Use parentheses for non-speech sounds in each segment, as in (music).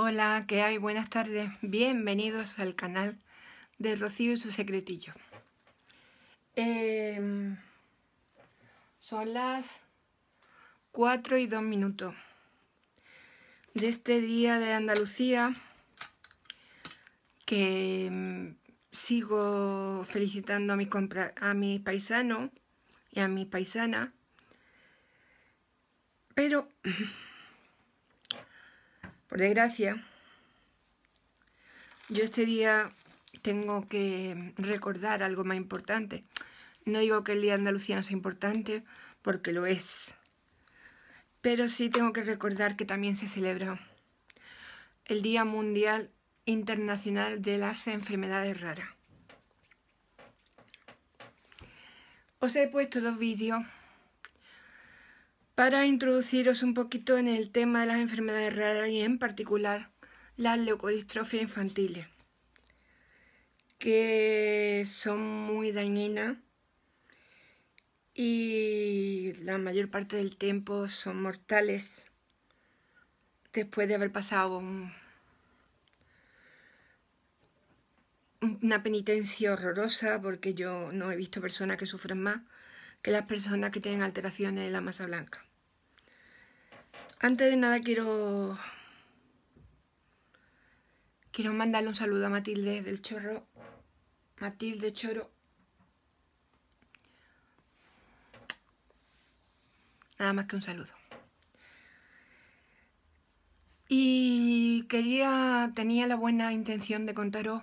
Hola, ¿qué hay? Buenas tardes. Bienvenidos al canal de Rocío y su secretillo. Em, son las 4 y 2 minutos de este día de Andalucía que em, sigo felicitando a mis, a paisanos y a mi paisana. pero por desgracia, yo este día tengo que recordar algo más importante. No digo que el Día de Andalucía no sea importante, porque lo es. Pero sí tengo que recordar que también se celebra el Día Mundial Internacional de las Enfermedades Raras. Os he puesto dos vídeos para introduciros un poquito en el tema de las enfermedades raras y en particular las leucodistrofias infantiles, que son muy dañinas y la mayor parte del tiempo son mortales después de haber pasado una penitencia horrorosa porque yo no he visto personas que sufren más que las personas que tienen alteraciones en la masa blanca. Antes de nada quiero... Quiero mandarle un saludo a Matilde del Chorro. Matilde Choro. Nada más que un saludo. Y quería, tenía la buena intención de contaros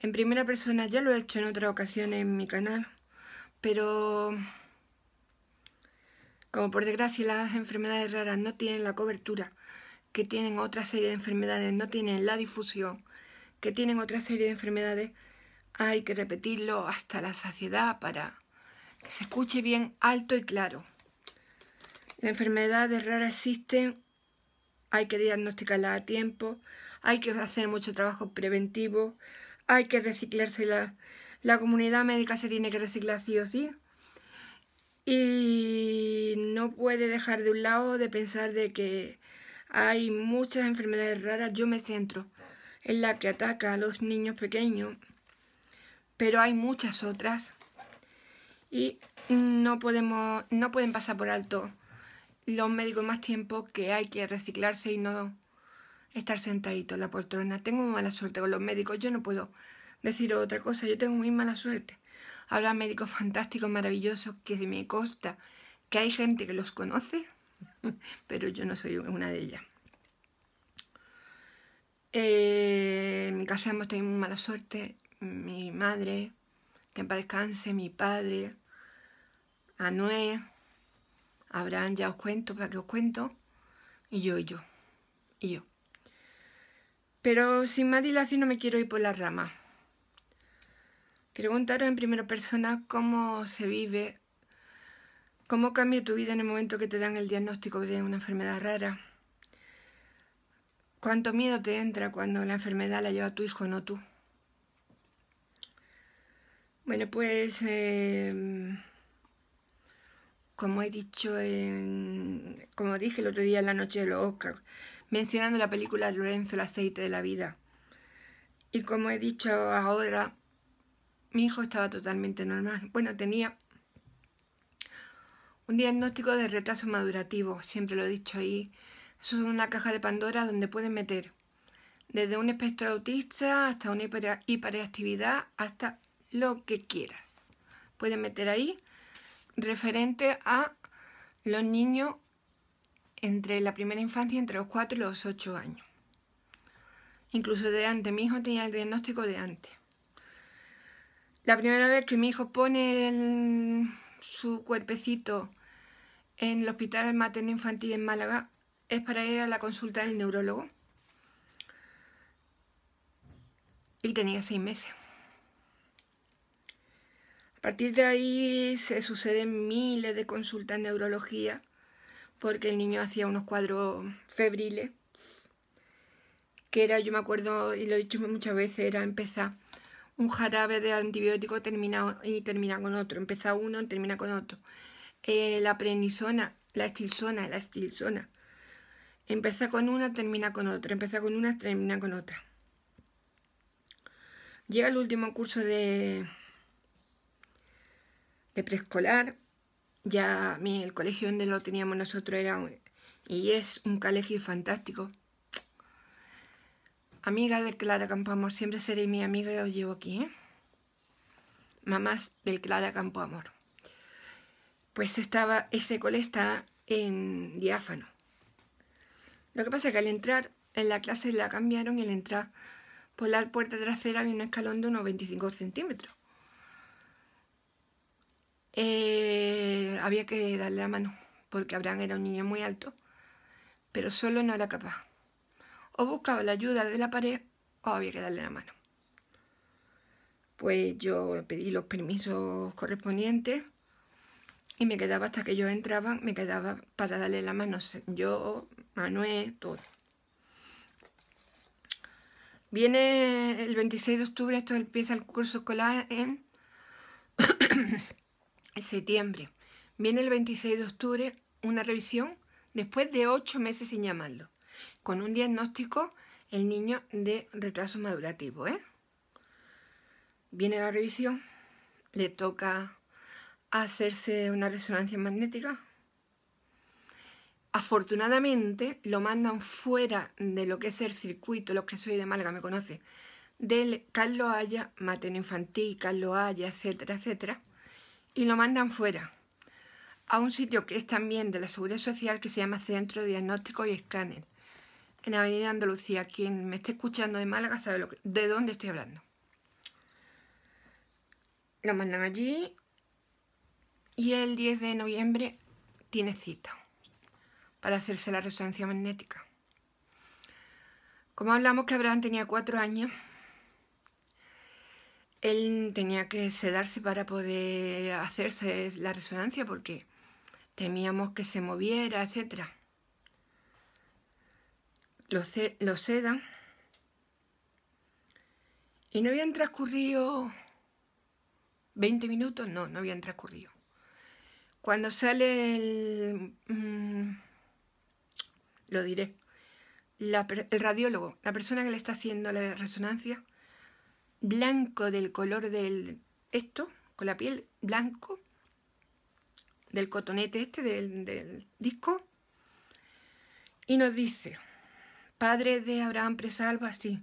en primera persona, ya lo he hecho en otra ocasión en mi canal, pero como por desgracia las enfermedades raras no tienen la cobertura que tienen otra serie de enfermedades, no tienen la difusión que tienen otra serie de enfermedades, hay que repetirlo hasta la saciedad para que se escuche bien alto y claro. Las enfermedades raras existen, hay que diagnosticarlas a tiempo, hay que hacer mucho trabajo preventivo, hay que reciclarse la, la comunidad médica se tiene que reciclar sí o sí y no puede dejar de un lado de pensar de que hay muchas enfermedades raras. Yo me centro en la que ataca a los niños pequeños, pero hay muchas otras y no podemos no pueden pasar por alto los médicos más tiempo que hay que reciclarse y no estar sentadito en la poltrona. Tengo mala suerte con los médicos, yo no puedo decir otra cosa, yo tengo muy mala suerte habrá médicos fantásticos, maravillosos, que me costa que hay gente que los conoce, (laughs) pero yo no soy una de ellas. Eh, en mi casa hemos tenido mala suerte. Mi madre, que en paz descanse, mi padre, Anué, Abraham, ya os cuento, para que os cuento, y yo, y yo, y yo. Pero sin más dilación no me quiero ir por las ramas. Preguntaron en primera persona cómo se vive, cómo cambia tu vida en el momento que te dan el diagnóstico de una enfermedad rara. ¿Cuánto miedo te entra cuando la enfermedad la lleva tu hijo, no tú? Bueno, pues em, como he dicho, en, como dije el otro día en la noche de los Oscars, mencionando la película Lorenzo el aceite de la vida. Y como he dicho ahora, mi hijo estaba totalmente normal. Bueno, tenía un diagnóstico de retraso madurativo, siempre lo he dicho ahí. Eso es una caja de Pandora donde pueden meter desde un espectro autista hasta una hiperactividad, hasta lo que quieras. Pueden meter ahí referente a los niños entre la primera infancia, entre los 4 y los 8 años. Incluso de antes, mi hijo tenía el diagnóstico de antes. La primera vez que mi hijo pone su cuerpecito en el hospital materno infantil en Málaga es para ir a la consulta del neurólogo. Y tenía seis meses. A partir de ahí se suceden miles de consultas en neurología porque el niño hacía unos cuadros febriles que era, yo me acuerdo, y lo he dicho muchas veces, era empezar un jarabe de antibiótico termina, y termina con otro. Empieza uno, y termina con otro. Eh, la prenisona, la estilsona, la estilsona. Empieza con una, termina con otra. Empieza con una, termina con otra. Llega el último curso de, de preescolar. Ya el colegio donde lo teníamos nosotros era y es un colegio fantástico. Amiga del Clara Amor, siempre seréis mi amiga y os llevo aquí, ¿eh? Mamás del Clara Amor, Pues estaba, ese cole está en diáfano. Lo que pasa es que al entrar en la clase la cambiaron y al entrar por la puerta trasera había un escalón de unos 25 centímetros. Eh, había que darle la mano porque Abraham era un niño muy alto, pero solo no era capaz o buscaba la ayuda de la pared o había que darle la mano. Pues yo pedí los permisos correspondientes y me quedaba hasta que yo entraba, me quedaba para darle la mano yo, Manuel, todo. Viene el 26 de octubre, esto empieza el curso escolar en (coughs) septiembre. Viene el 26 de octubre una revisión después de ocho meses sin llamarlo con un diagnóstico el niño de retraso madurativo. ¿eh? Viene la revisión, le toca hacerse una resonancia magnética. Afortunadamente lo mandan fuera de lo que es el circuito, los que soy de Málaga me conocen, del Carlos Haya, materno infantil, Carlos Haya, etcétera, etcétera, y lo mandan fuera a un sitio que es también de la Seguridad Social que se llama Centro de Diagnóstico y Escáner en Avenida Andalucía. Quien me esté escuchando de Málaga sabe de dónde estoy hablando. Lo mandan allí y el 10 de noviembre tiene cita para hacerse la resonancia magnética. Como hablamos que Abraham tenía cuatro años, él tenía que sedarse para poder hacerse la resonancia porque temíamos que se moviera, etcétera lo seda. Y no habían transcurrido 20 minutos, no, no habían transcurrido. Cuando sale el... Mm, lo diré. el radiólogo, la persona que le está haciendo la resonancia, blanco del color del esto, con la piel blanco, del cotonete este, del, del disco, y nos dice padre de Abraham así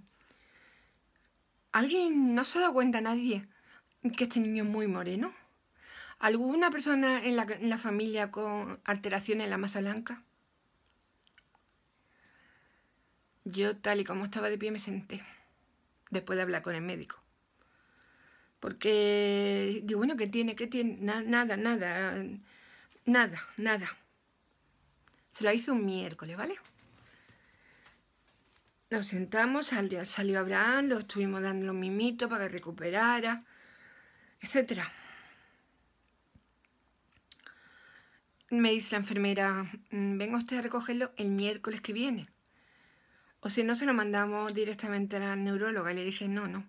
¿Alguien no se ha dado cuenta nadie que este niño es muy moreno? ¿Alguna persona en la, familia con alteración en la masa blanca? Yo, tal y como estaba de pie, me senté, después de hablar con el médico. Porque digo, bueno, ¿qué tiene? ¿Qué tiene? nada, nada, nada, nada. Se la hizo un miércoles, ¿vale? Nos sentamos, salió, salió Abraham, lo estuvimos dando los mimitos para que recuperara, etcétera. Me dice la enfermera, mm, venga usted a recogerlo el miércoles que viene. O si no, se lo mandamos directamente a la neuróloga. le dije, no, no.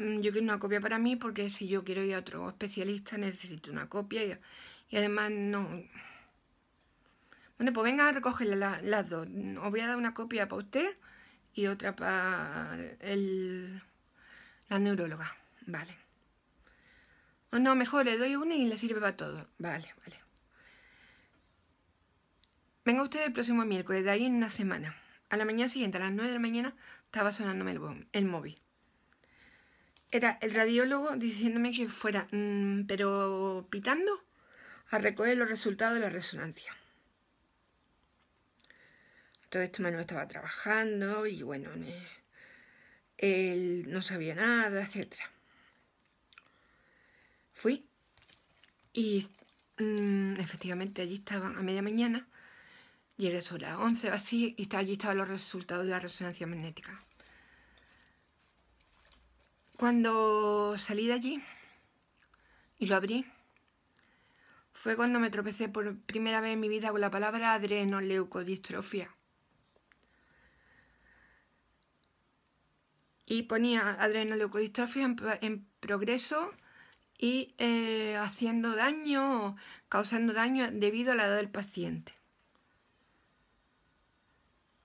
Mm, yo quiero una copia para mí porque si yo quiero ir a otro especialista necesito una copia. Y, además no... Bueno, pues venga a recogerla las dos. Os voy a dar una copia para usted y otra para la neuróloga. Vale. O oh, no, mejor le doy una y le sirve para todo. Vale, vale. Venga usted el próximo miércoles, de ahí en una semana. A la mañana siguiente, a las 9 de la mañana, estaba sonándome el, móvil. Era el radiólogo diciéndome que fuera, mm, pero pitando, a recoger los resultados de la resonancia todo esto manual estaba trabajando y bueno, él no sabía nada, etc. Fui y mm, efectivamente allí estaban a media mañana, llegué sobre las 11 o así y allí estaban los resultados de la resonancia magnética. Cuando salí de allí y lo abrí, fue cuando me tropecé por primera vez en mi vida con la palabra adrenoleucodistrofia. y ponía adrenoleucodistrofia en, en progreso y eh, haciendo daño, causando daño debido a la edad del paciente.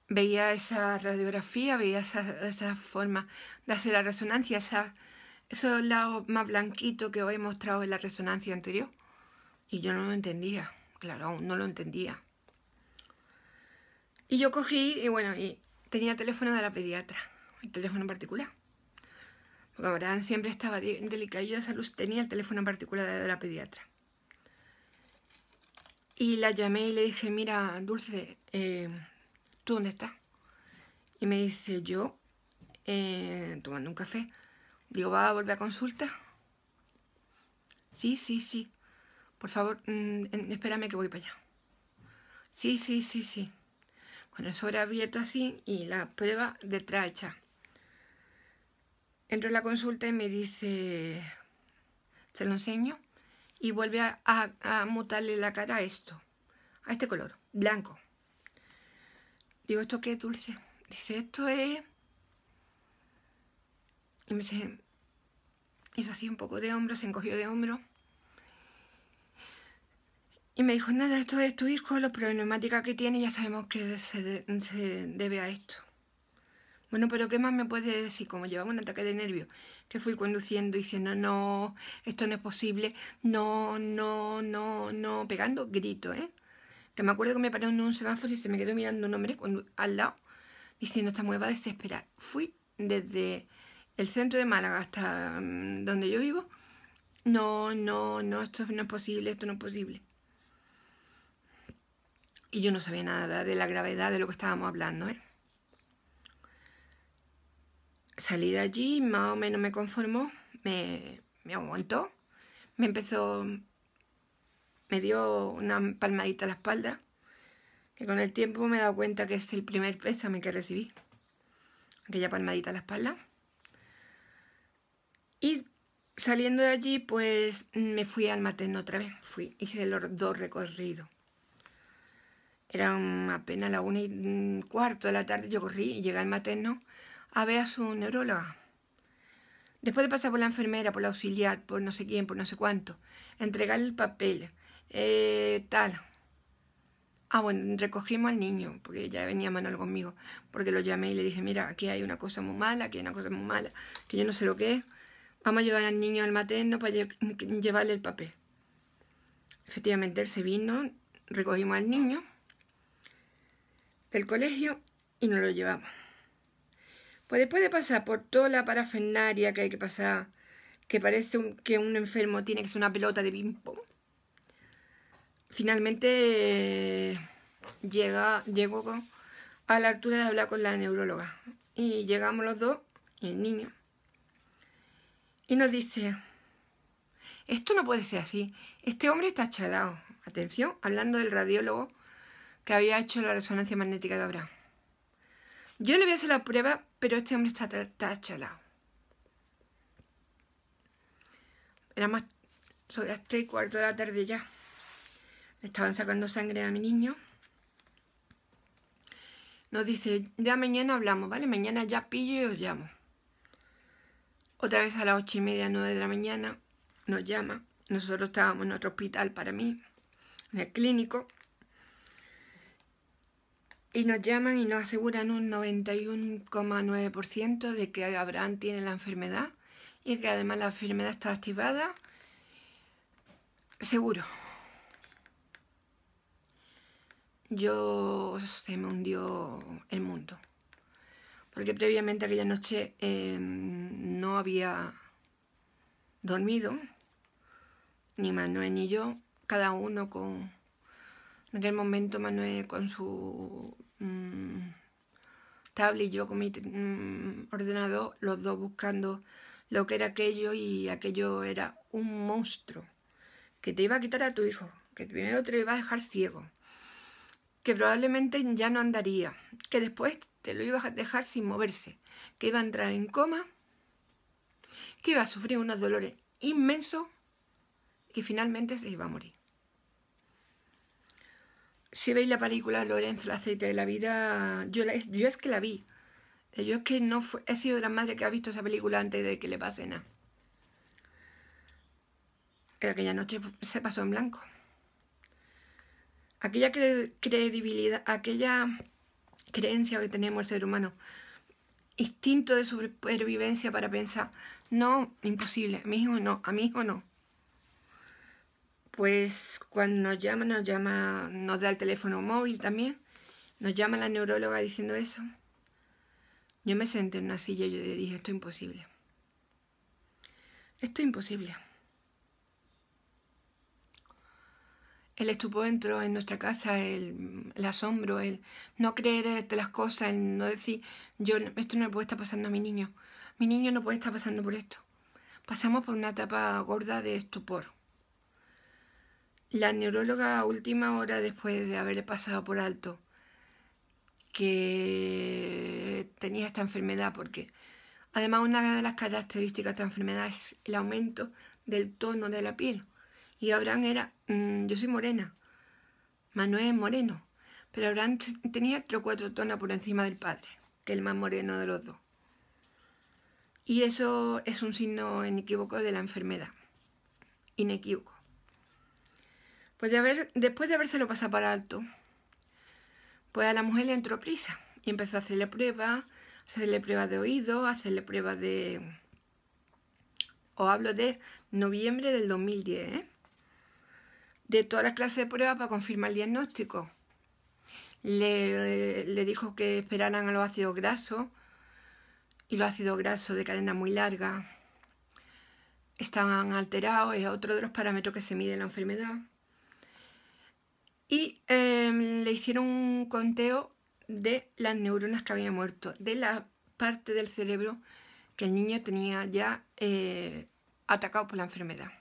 Veía esa radiografía, veía esa, forma de hacer la resonancia, esa, esos lados más blanquitos que os he mostrado en la resonancia anterior. Y yo no lo entendía, claro, aún no lo entendía. Y yo cogí, y bueno, y tenía teléfono de la pediatra el teléfono en particular. Porque Abraham siempre estaba delicado y yo salud tenía el teléfono en particular de la pediatra. Y la llamé y le dije, mira, Dulce, eh, ¿tú dónde estás? Y me dice, yo, eh, tomando un café. Digo, ¿va a volver a consulta? Sí, sí, sí. Por favor, mm, espérame que voy para allá. Sí, sí, sí, sí. Con el sobre abierto así y la prueba detrás hecha. Entro en la consulta y me dice, se lo enseño, y vuelve a, mutarle la cara a esto, a este color, blanco. Digo, ¿esto qué es dulce? Dice, esto es... Y me dice, hizo así un poco de hombro, se encogió de hombro. Y me dijo, nada, esto es tu hijo, la problemática que tiene, ya sabemos que se debe a esto. Bueno, pero ¿qué más me puede decir? Como llevaba un ataque de nervio, que fui conduciendo diciendo, no, esto no es posible, no, no, no, no, pegando grito, ¿eh? Que me acuerdo que me paré en un semáforo y se me quedó mirando un hombre al lado, diciendo, esta mueva desesperada. Fui desde el centro de Málaga hasta mm, donde yo vivo, no, no, no, esto no es posible, esto no es posible. Y yo no sabía nada de la gravedad de lo que estábamos hablando, ¿eh? salí de allí, más o menos me conformó, me, aguantó, me empezó, me dio una palmadita a la espalda, que con el tiempo me he dado cuenta que es el primer pésame que recibí, aquella palmadita a la espalda. Y saliendo de allí, pues me fui al materno otra vez, fui, hice los dos recorridos. Era apenas la una y cuarto de la tarde, yo corrí y llegué al materno a ver a su neuróloga. Después de pasar por la enfermera, por la auxiliar, por no sé quién, por no sé cuánto, entregarle el papel, eh, tal. Ah, bueno, recogimos al niño, porque ya venía Manuel conmigo, porque lo llamé y le dije, mira, aquí hay una cosa muy mala, aquí hay una cosa muy mala, que yo no sé lo que es. Vamos a llevar al niño al materno para llevarle el papel. Efectivamente, él se vino, recogimos al niño del colegio y nos lo llevamos. Pues después de pasar por toda la parafernaria que hay que pasar, que parece que un enfermo tiene que ser una pelota de ping finalmente eh, llega, llego a la altura de hablar con la neuróloga. Y llegamos los dos y el niño. Y nos dice, esto no puede ser así. Este hombre está chalado. Atención, hablando del radiólogo que había hecho la resonancia magnética de Abraham. Yo le voy a hacer la prueba pero este hombre está, chalado. Era más sobre las tres y cuarto de la tarde ya. estaban sacando sangre a mi niño. Nos dice, ya mañana hablamos, ¿vale? Mañana ya pillo y os llamo. Otra vez a las ocho y media, nueve de la mañana, nos llama. Nosotros estábamos en otro hospital para mí, en el clínico. Y nos llaman y nos aseguran un 91,9% de que Abraham tiene la enfermedad y que además la enfermedad está activada. Seguro. Yo se me hundió el mundo. Porque previamente aquella noche em, no había dormido, ni Manuel ni yo, cada uno con en aquel momento Manuel con su mm, tablet y yo con mi mm, ordenador, los dos buscando lo que era aquello y aquello era un monstruo que te iba a quitar a tu hijo, que primero te lo iba a dejar ciego, que probablemente ya no andaría, que después te lo iba a dejar sin moverse, que iba a entrar en coma, que iba a sufrir unos dolores inmensos y finalmente se iba a morir si veis la película Lorenzo, el aceite de la vida, yo, es que la vi. Yo es que no he sido la madre que ha visto esa película antes de que le pase nada. Aquella noche se pasó en blanco. Aquella credibilidad, aquella creencia que tenemos el ser humano, instinto de supervivencia para pensar, no, imposible, a mi hijo no, a mí hijo no pues cuando nos llama, nos llama, nos da el teléfono móvil también, nos llama la neuróloga diciendo eso. Yo me senté en una silla y yo le dije, esto es imposible. Esto es imposible. El estupor en nuestra casa, el, asombro, el no de las cosas, el no decir, yo esto no le puede estar pasando a mi niño. Mi niño no puede estar pasando por esto. Pasamos por una etapa gorda de estupor. La neuróloga a última hora, después de haberle pasado por alto que tenía esta enfermedad, porque además una de las características de esta enfermedad es el aumento del tono de la piel. Y Abraham era, mm, yo soy morena, Manuel moreno, pero Abraham tenía otro o cuatro tonos por encima del padre, que es el más moreno de los dos. Y eso es un signo inequívoco de la enfermedad, inequívoco. Pues de haber, después de habérselo pasado para alto, pues a la mujer le entró prisa y empezó a hacerle pruebas, hacerle pruebas de oído, hacerle pruebas de... Os hablo de noviembre del 2010, ¿eh? De todas las clases de pruebas para confirmar el diagnóstico. Le, le, dijo que esperaran a los ácidos grasos y los ácidos grasos de cadena muy larga estaban alterados, es otro de los parámetros que se mide en la enfermedad y em, le hicieron un conteo de las neuronas que había muerto, de la parte del cerebro que el niño tenía ya eh, atacado por la enfermedad.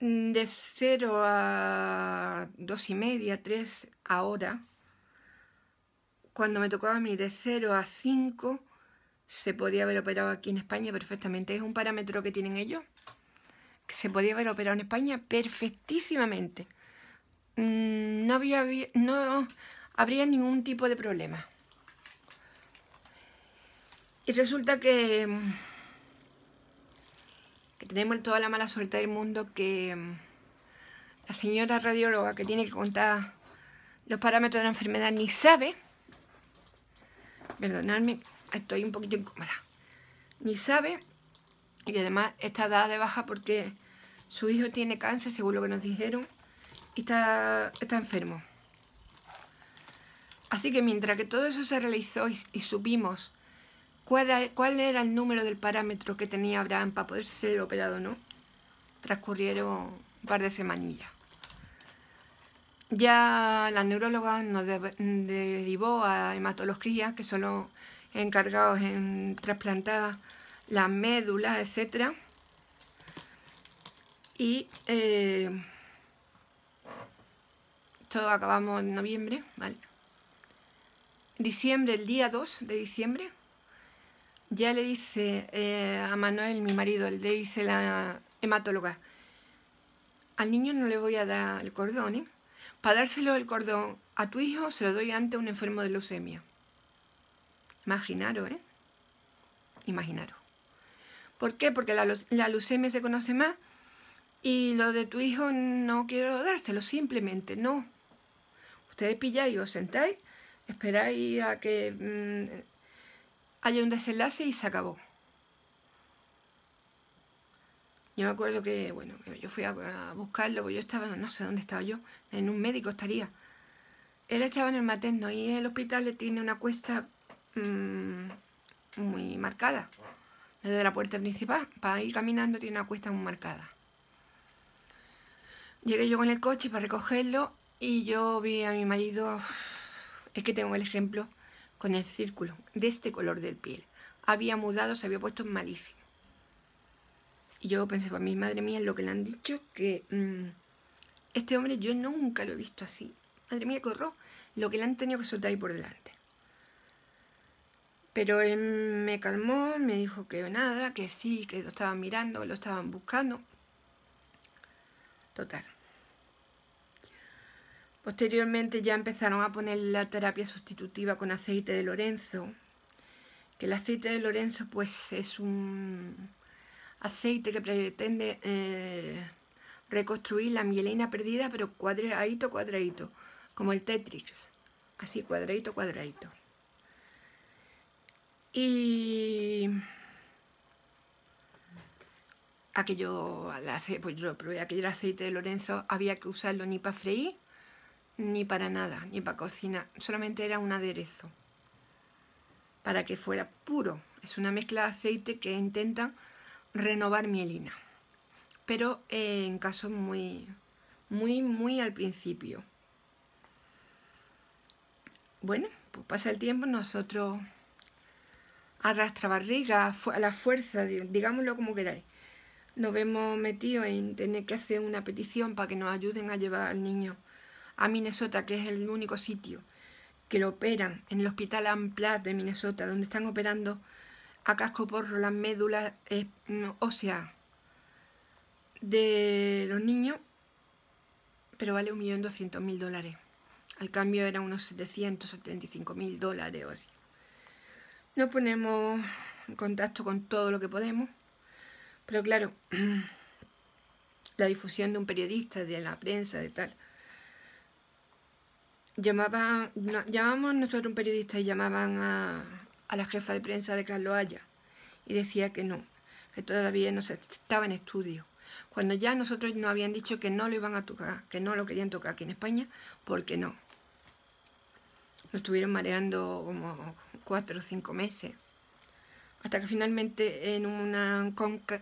Mm, de 0 a dos y media, 3 ahora, cuando me tocaba a mí de 0 a 5, se podía haber operado aquí en España perfectamente. Es un parámetro que tienen ellos que se podía haber operado en España perfectísimamente. Mm, no, había, no habría ningún tipo de problema. Y resulta que, mm, que tenemos toda la mala suerte del mundo que mm, la señora radióloga que tiene que contar los parámetros de la enfermedad ni sabe, perdonadme, estoy un poquito incómoda, ni sabe y además está dada de baja porque su hijo tiene cáncer, según lo que nos dijeron, y está, enfermo. Así que mientras que todo eso se realizó y, subimos supimos cuál era, el número del parámetro que tenía Abraham para poder ser operado, ¿no? Transcurrieron un par de semanillas. Ya la neuróloga nos derivó a hematología, que son los encargados en trasplantar la médula, etcétera. Y eh, Todo acabamos en noviembre, ¿vale? Diciembre, el día 2 de diciembre, ya le dice eh, a Manuel, mi marido, le dice la hematóloga, al niño no le voy a dar el cordón, ¿eh? Para dárselo el cordón a tu hijo se lo doy ante un enfermo de leucemia. Imaginaros, ¿eh? Imaginaros. ¿Por qué? Porque la, la se conoce más y lo de tu hijo no quiero dárselo, simplemente no. Ustedes pilláis, os sentáis, esperáis a que mm, haya un desenlace y se acabó. Yo me acuerdo que, bueno, yo fui a, buscarlo, pues yo estaba, no sé dónde estaba yo, en un médico estaría. Él estaba en el materno y el hospital le tiene una cuesta mm, muy marcada. Desde la puerta principal, para ir caminando, tiene una cuesta muy marcada. Llegué yo con el coche para recogerlo y yo vi a mi marido, es que tengo el ejemplo, con el círculo, de este color del piel. Había mudado, se había puesto malísimo. Y yo pensé para pues, mi madre mía, lo que le han dicho, que mm, este hombre yo nunca lo he visto así. Madre mía, corró. lo que le han tenido que soltar ahí por delante. Pero él me calmó, me dijo que nada, que sí, que lo estaban mirando, que lo estaban buscando. Total. Posteriormente ya empezaron a poner la terapia sustitutiva con aceite de Lorenzo, que el aceite de Lorenzo pues es un aceite que pretende eh, reconstruir la mielina perdida, pero cuadradito, cuadradito, como el Tetrix, así cuadradito, cuadradito. Y aquello, pues yo probé aquel aceite de Lorenzo, había que usarlo ni para freír, ni para nada, ni para cocina, solamente era un aderezo para que fuera puro. Es una mezcla de aceite que intenta renovar mielina, pero eh, en casos muy, muy, muy al principio. Bueno, pues pasa el tiempo, nosotros arrastrabarriga, a la fuerza, digámoslo como queráis. Nos vemos metidos en tener que hacer una petición para que nos ayuden a llevar al niño a Minnesota, que es el único sitio que lo operan en el hospital Amplat de Minnesota, donde están operando a casco porro las médulas óseas eh, de los niños, pero vale 1.200.000 dólares. Al cambio eran unos 775.000 dólares o así. Nos ponemos en contacto con todo lo que podemos. Pero claro, (clears throat) la difusión de un periodista, de la prensa, de tal. Llamaban, llamamos nosotros un periodista y llamaban a, la jefa de prensa de Carlos Haya y decía que no, que todavía no se, estaba en estudio. Cuando ya nosotros nos habían dicho que no lo iban a tocar, que no lo querían tocar aquí en España, porque no estuvieron mareando como cuatro o cinco meses. Hasta que finalmente en, una,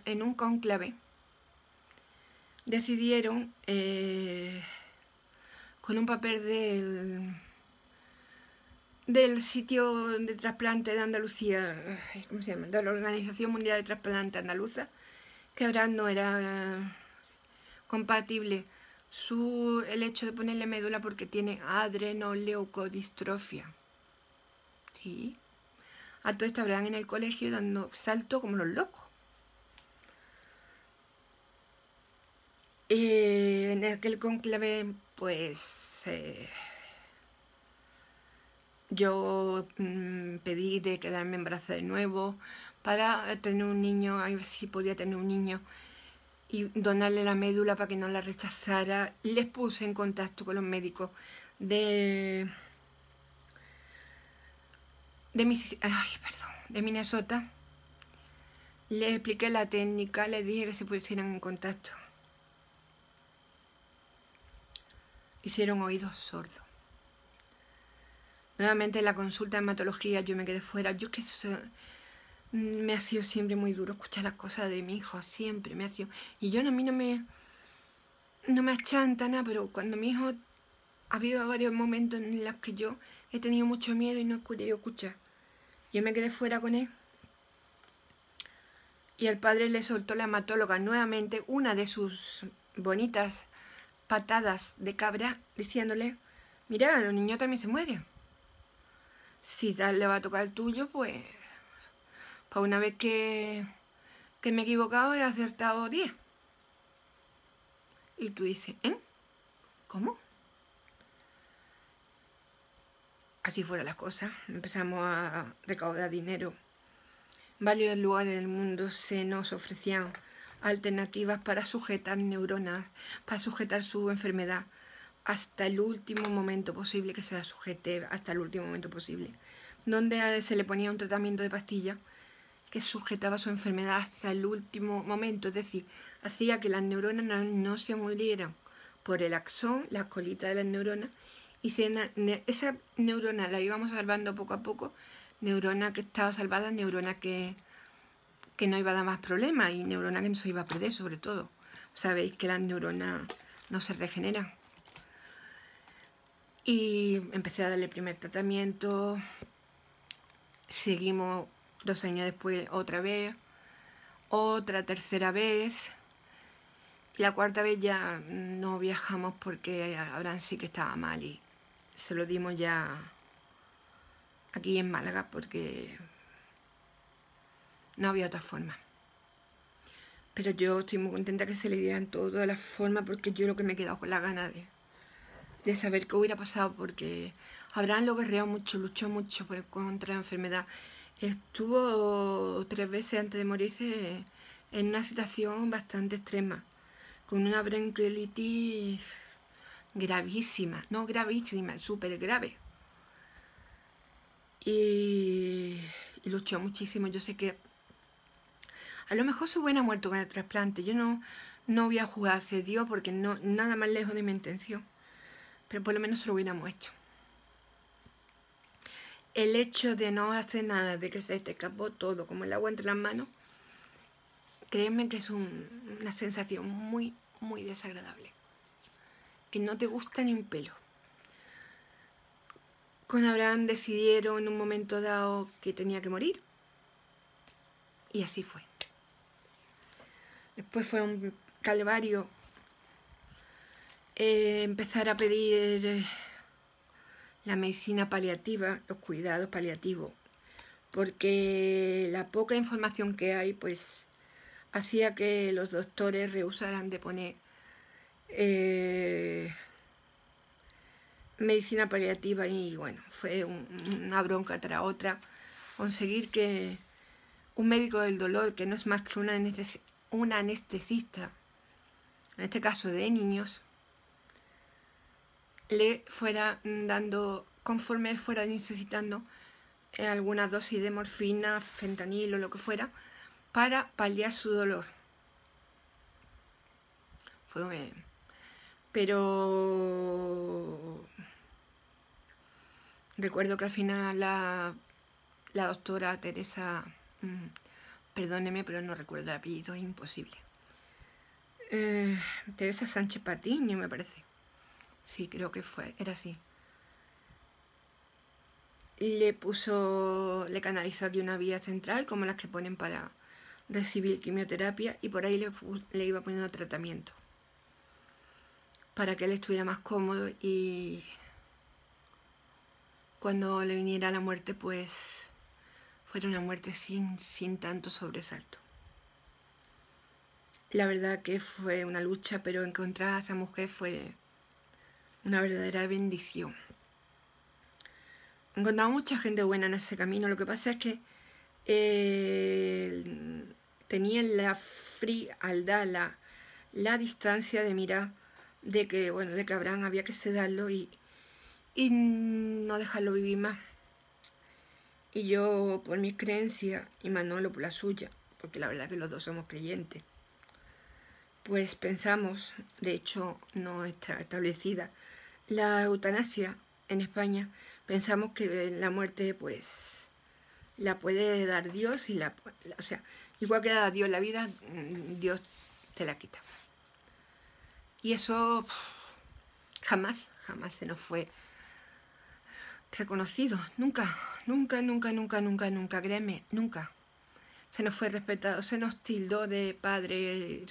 en un cónclave decidieron eh, con un papel del, del sitio de trasplante de Andalucía, eh, de la Organización Mundial de Trasplante Andaluza, que ahora no era eh, compatible su, el hecho de ponerle médula porque tiene adrenoleucodistrofia. ¿Sí? A todos esto en el colegio dando salto como los locos. en aquel conclave, pues... Eh, yo mm, pedí de quedarme brazos de nuevo para tener un niño, a ver si podía tener un niño y donarle la médula para que no la rechazara. Les puse en contacto con los médicos de, de, ay, perdón, de Minnesota. Les expliqué la técnica, les dije que se pusieran en contacto. Hicieron oídos sordos. Nuevamente la consulta de hematología, yo me quedé fuera. Yo que me ha sido siempre muy duro escuchar las cosas de mi hijo, siempre me ha sido. Y yo a mí no me. No me achanta nada, pero cuando mi hijo. Ha habido varios momentos en los que yo he tenido mucho miedo y no he querido escuchar. Yo me quedé fuera con él. Y el padre le soltó la hematóloga nuevamente una de sus bonitas patadas de cabra, diciéndole: Mira, los niño también se muere. Si tal le va a tocar el tuyo, pues una vez que, que me he equivocado, he acertado 10. Y tú dices, ¿eh? ¿Cómo? Así fueron las cosas. Empezamos a recaudar dinero. varios lugares del mundo se nos ofrecían alternativas para sujetar neuronas, para sujetar su enfermedad hasta el último momento posible que se la sujete, hasta el último momento posible, donde se le ponía un tratamiento de pastilla que sujetaba su enfermedad hasta el último momento, es decir, hacía que las neuronas no, se murieran por el axón, la colita de las neuronas, y esa neurona la íbamos salvando poco a poco, neurona que estaba salvada, neurona que, que no iba a dar más problemas y neurona que no se iba a perder sobre todo. Sabéis que las neuronas no se regeneran. Y empecé a darle el primer tratamiento, seguimos dos años después otra vez, otra tercera vez. La cuarta vez ya no viajamos porque Abraham sí que estaba mal y se lo dimos ya aquí en Málaga porque no había otra forma. Pero yo estoy muy contenta que se le dieran todas las formas porque yo lo que me he quedado con la gana de, saber qué hubiera pasado porque Abraham lo guerreó mucho, luchó mucho por, contra la enfermedad Estuvo tres veces antes de morirse en una situación bastante extrema, con una bronquiolitis gravísima, no gravísima, súper grave. Y, luchó muchísimo. Yo sé que a lo mejor se hubiera muerto con el trasplante. Yo no, no voy a jugar, se dio porque no, nada más lejos de mi intención. Pero por lo menos se lo hubiéramos hecho el hecho de no hacer nada, de que se te escapó todo como el agua entre las manos, créeme que es una sensación muy, muy desagradable. Que no te gusta ni un pelo. Con Abraham decidieron en un momento dado que tenía que morir. Y así fue. Después fue un calvario eh, empezar a pedir... Eh, la medicina paliativa, los cuidados paliativos, porque la poca información que hay, pues hacía que los doctores rehusaran de poner eh, medicina paliativa y bueno, fue una bronca tras otra conseguir que un médico del dolor, que no es más que una, una anestesista, en este caso de niños, le fuera dando, conforme él fuera necesitando eh, alguna dosis de morfina, fentanil o lo que fuera, para paliar su dolor. Fue, pero recuerdo que al final la, doctora Teresa, mm, perdóneme, pero no recuerdo el apellido, es imposible. Eh, Teresa Sánchez Patiño, me parece Sí, creo que fue, era así. Le puso, le canalizó aquí una vía central, como las que ponen para recibir quimioterapia, y por ahí le, iba poniendo tratamiento. Para que él estuviera más cómodo y cuando le viniera la muerte, pues fuera una muerte sin, sin tanto sobresalto. La verdad que fue una lucha, pero encontrar a esa mujer fue una verdadera bendición. He mucha gente buena en ese camino. Lo que pasa es que eh, tenía la frialdad, la, la distancia de mirar de que, bueno, de que Abraham había que sedarlo y, y no dejarlo vivir más. Y yo, por mis creencias, y Manolo por la suya, porque la verdad que los dos somos creyentes, pues pensamos, de hecho no está establecida la eutanasia en España, pensamos que eh, la muerte pues la puede dar Dios y la, o sea, igual que da Dios la vida, mm, Dios te la quita. Y eso jamás, jamás se nos fue reconocido, nunca, nunca, nunca, nunca, nunca, nunca, créeme, nunca. Se nos fue respetado, se nos tildó de padres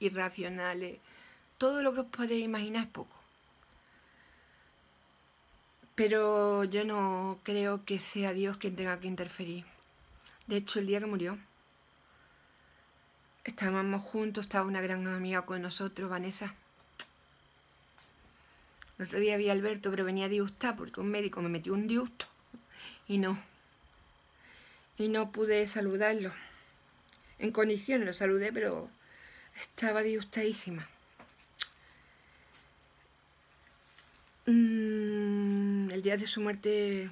irracionales, todo lo que os podéis imaginar es poco. Pero yo no creo que sea Dios quien tenga que interferir. De hecho, el día que murió, estábamos juntos, estaba una gran amiga con nosotros, Vanessa. El otro día vi a Alberto, pero venía diustar, porque un médico me metió un diusto. Y no. Y no pude saludarlo. En condiciones lo saludé, pero estaba diustadísima. Mm, el día de su muerte,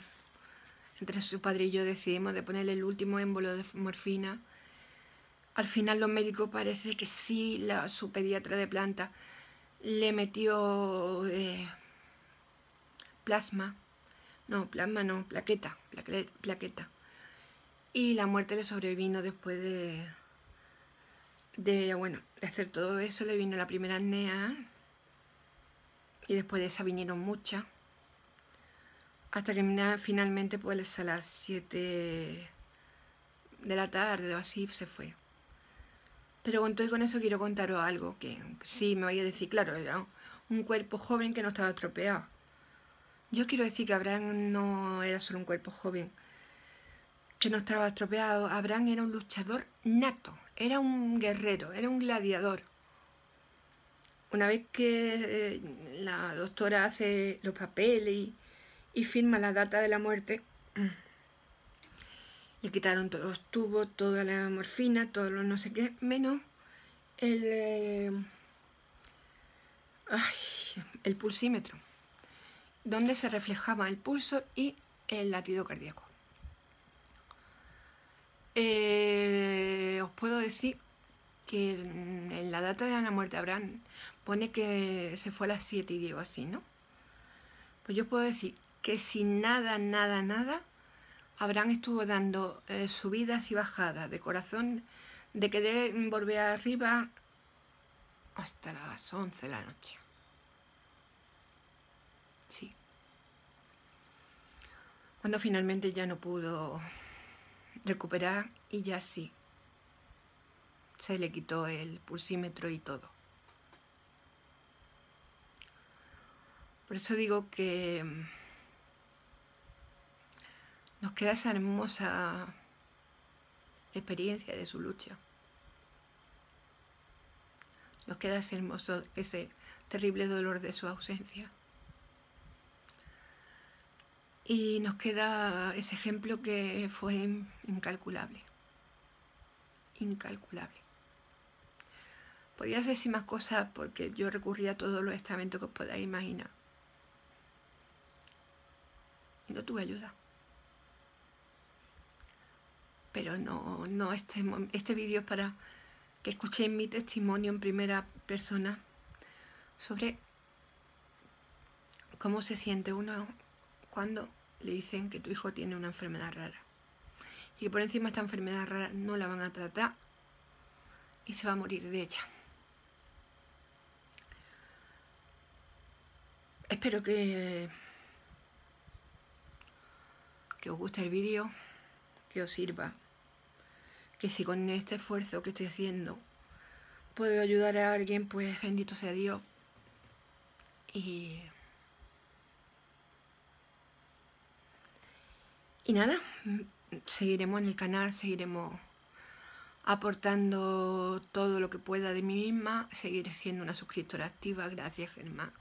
entre su padre y yo decidimos de ponerle el último émbolo de morfina. Al final los médicos parece que sí, la, su pediatra de planta le metió eh, plasma. No, plasma no, plaqueta, plaqueta, Y la muerte le sobrevino después de, de, bueno, de hacer todo eso. Le vino la primera apnea y después de esa vinieron muchas hasta que finalmente pues a las 7 de la tarde o así se fue. Pero con todo y con eso quiero contaros algo que sí me voy a decir, claro, era un cuerpo joven que no estaba estropeado. Yo quiero decir que Abraham no era solo un cuerpo joven que no estaba estropeado. Abraham era un luchador nato, era un guerrero, era un gladiador una vez que eh, la doctora hace los papeles y, firma la data de la muerte, (clears throat) le quitaron todos los tubos, toda la morfina, todos los no sé qué, menos el, eh, el pulsímetro, donde se reflejaba el pulso y el latido cardíaco. Eh, os puedo decir que en la data de la muerte de Abraham pone que se fue a las 7 y digo así, ¿no? Pues yo puedo decir que sin nada, nada, nada, Abraham estuvo dando eh, subidas y bajadas de corazón, de que debe volver arriba hasta las 11 de la noche. Sí. Cuando finalmente ya no pudo recuperar y ya sí, se le quitó el pulsímetro y todo. Por eso digo que mm, nos queda esa hermosa experiencia de su lucha. Nos queda ese hermoso, ese terrible dolor de su ausencia. Y nos queda ese ejemplo que fue incalculable. Incalculable. Podía decir más cosas porque yo recurría a todos los estamentos que os podáis imaginar. Y no tuve ayuda. Pero no, no, este, este vídeo es para que escuchéis mi testimonio en primera persona sobre cómo se siente uno cuando le dicen que tu hijo tiene una enfermedad rara. Y que por encima esta enfermedad rara no la van a tratar y se va a morir de ella. Espero que, que os guste el vídeo, que os sirva. Que si con este esfuerzo que estoy haciendo puedo ayudar a alguien, pues bendito sea Dios. Y... Y nada, seguiremos en el canal, seguiremos aportando todo lo que pueda de mí misma, seguiré siendo una suscriptora activa, gracias Germán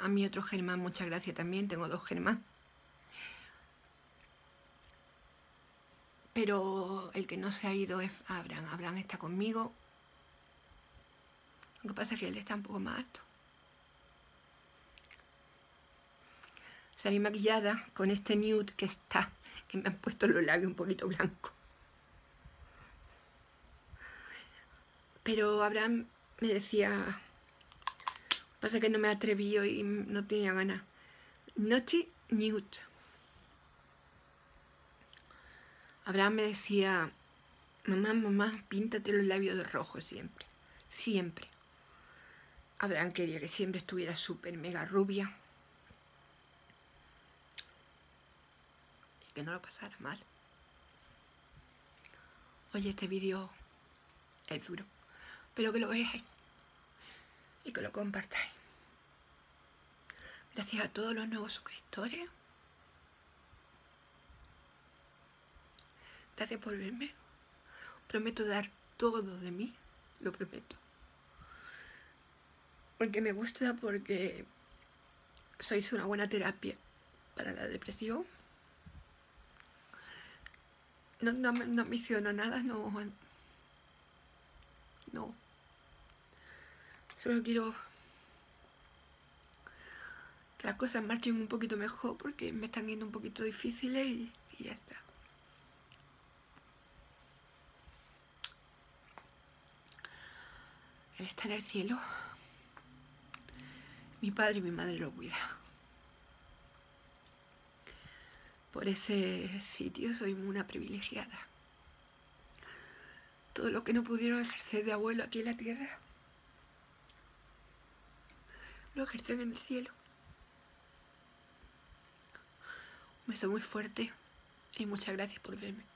a, mi otro Germán, muchas gracias también, tengo dos Germán. Pero el que no se ha ido es Abraham. Abraham está conmigo. Lo que pasa es que él está un poco más alto. Salí maquillada con este nude que está, que me han puesto los labios un poquito blanco Pero Abraham me decía, Pasa que no me atreví y no tenía ganas. Noche Newt. Abraham me decía, mamá, mamá, píntate los labios de rojo siempre. Siempre. Abraham quería que siempre estuviera súper mega rubia. Y que no lo pasara mal. Oye, este vídeo es duro, pero que lo veáis y que lo compartáis. Gracias a todos los nuevos suscriptores. Gracias por verme. Prometo dar todo de mí, lo prometo. Porque me gusta, porque sois una buena terapia para la depresión. No, no, no nada, no. No. Solo quiero que las cosas marchen un poquito mejor porque me están yendo un poquito difíciles y, ya está. Él está en el cielo. Mi padre y mi madre lo cuidan. Por ese sitio soy una privilegiada. Todo lo que no pudieron ejercer de abuelo aquí en la tierra, lo ejercen en el cielo. Me beso muy fuerte y muchas gracias por verme.